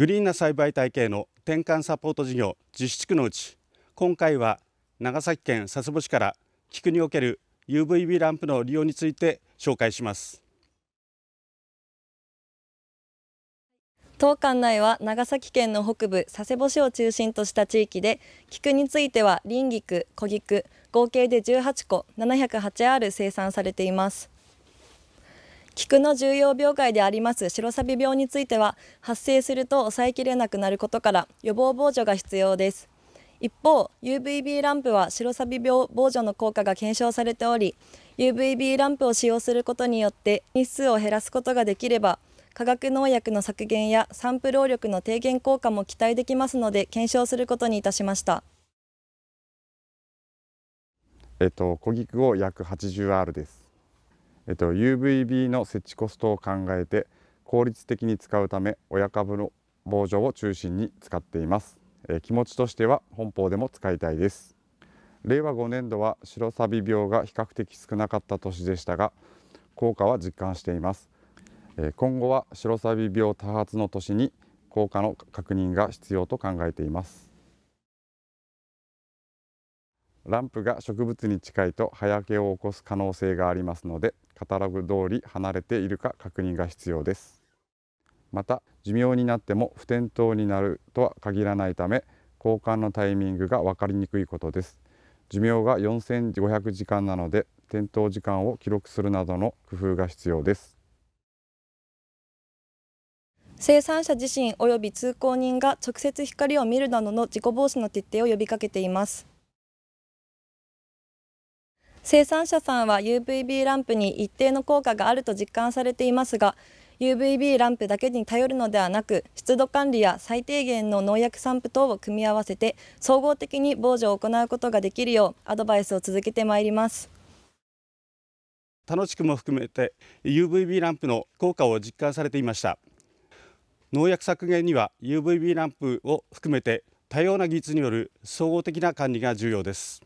グリーンな栽培体系の転換サポート事業実施地区のうち今回は長崎県佐世保市から菊における UVB ランプの利用について紹介します当館内は長崎県の北部佐世保市を中心とした地域で菊については林菊、小菊合計で18個 708R 生産されています菊の重要病害であります白サビ病については発生すると抑えきれなくなることから予防防除が必要です一方 UVB ランプは白サビ病防除の効果が検証されており UVB ランプを使用することによって日数を減らすことができれば化学農薬の削減やサンプ労力の低減効果も期待できますので検証することにいたしました。えっと、小菊を約 80R ですえっと、UVB の設置コストを考えて効率的に使うため親株の防除を中心に使っています、えー、気持ちとしては本邦でも使いたいです令和5年度は白サビ病が比較的少なかった年でしたが効果は実感しています、えー、今後は白サビ病多発の年に効果の確認が必要と考えていますランプが植物に近いと葉焼けを起こす可能性がありますのでカタログ通り離れているか確認が必要ですまた寿命になっても不転倒になるとは限らないため交換のタイミングが分かりにくいことです寿命が4500時間なので点灯時間を記録するなどの工夫が必要です生産者自身及び通行人が直接光を見るなどの事故防止の徹底を呼びかけています生産者さんは UVB ランプに一定の効果があると実感されていますが UVB ランプだけに頼るのではなく湿度管理や最低限の農薬散布等を組み合わせて総合的に防除を行うことができるようアドバイスを続けてまいります楽しくも含めて UVB ランプの効果を実感されていました農薬削減には UVB ランプを含めて多様な技術による総合的な管理が重要です